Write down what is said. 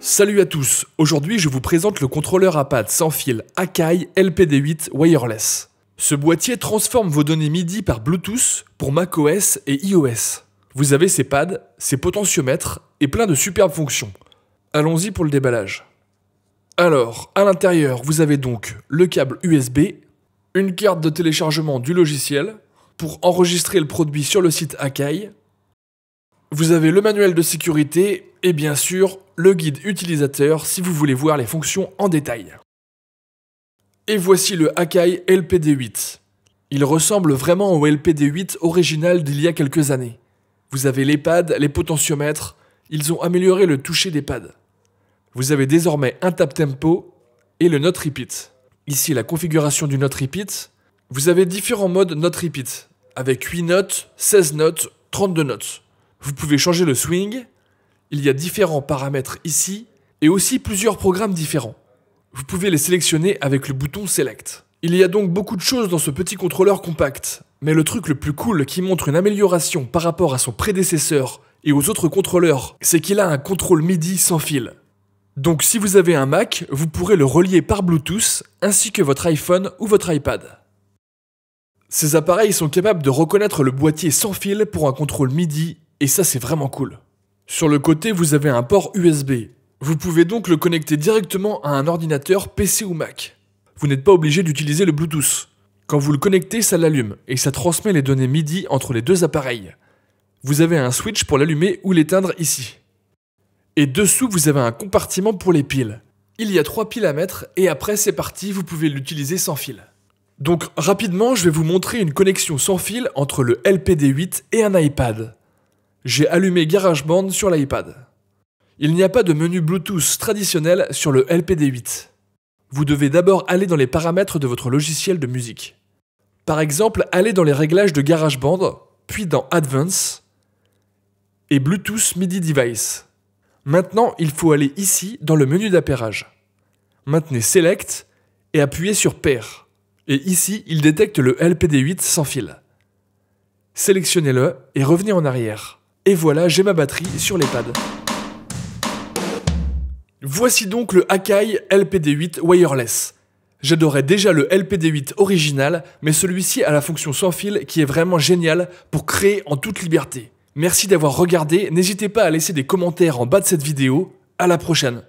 Salut à tous, aujourd'hui je vous présente le contrôleur à pad sans fil Akai LPD8 Wireless. Ce boîtier transforme vos données MIDI par Bluetooth pour macOS et iOS. Vous avez ses pads, ses potentiomètres et plein de superbes fonctions. Allons-y pour le déballage. Alors, à l'intérieur, vous avez donc le câble USB, une carte de téléchargement du logiciel pour enregistrer le produit sur le site Akai, vous avez le manuel de sécurité et bien sûr le guide utilisateur si vous voulez voir les fonctions en détail. Et voici le Akai LPD8. Il ressemble vraiment au LPD8 original d'il y a quelques années. Vous avez les pads, les potentiomètres, ils ont amélioré le toucher des pads. Vous avez désormais un tap tempo et le note repeat. Ici la configuration du note repeat. Vous avez différents modes note repeat, avec 8 notes, 16 notes, 32 notes. Vous pouvez changer le swing, il y a différents paramètres ici, et aussi plusieurs programmes différents. Vous pouvez les sélectionner avec le bouton Select. Il y a donc beaucoup de choses dans ce petit contrôleur compact, mais le truc le plus cool qui montre une amélioration par rapport à son prédécesseur et aux autres contrôleurs, c'est qu'il a un contrôle MIDI sans fil. Donc si vous avez un Mac, vous pourrez le relier par Bluetooth, ainsi que votre iPhone ou votre iPad. Ces appareils sont capables de reconnaître le boîtier sans fil pour un contrôle MIDI et ça, c'est vraiment cool. Sur le côté, vous avez un port USB. Vous pouvez donc le connecter directement à un ordinateur PC ou Mac. Vous n'êtes pas obligé d'utiliser le Bluetooth. Quand vous le connectez, ça l'allume et ça transmet les données MIDI entre les deux appareils. Vous avez un switch pour l'allumer ou l'éteindre ici. Et dessous, vous avez un compartiment pour les piles. Il y a trois piles à mettre et après c'est parti, vous pouvez l'utiliser sans fil. Donc rapidement, je vais vous montrer une connexion sans fil entre le LPD8 et un iPad j'ai allumé GarageBand sur l'iPad. Il n'y a pas de menu Bluetooth traditionnel sur le LPD8. Vous devez d'abord aller dans les paramètres de votre logiciel de musique. Par exemple, allez dans les réglages de GarageBand, puis dans Advanced et Bluetooth MIDI Device. Maintenant, il faut aller ici dans le menu d'appairage. Maintenez Select et appuyez sur Pair. Et ici, il détecte le LPD8 sans fil. Sélectionnez-le et revenez en arrière et voilà, j'ai ma batterie sur les Voici donc le Akai LPD8 Wireless. J'adorais déjà le LPD8 original, mais celui-ci a la fonction sans fil qui est vraiment géniale pour créer en toute liberté. Merci d'avoir regardé, n'hésitez pas à laisser des commentaires en bas de cette vidéo, à la prochaine.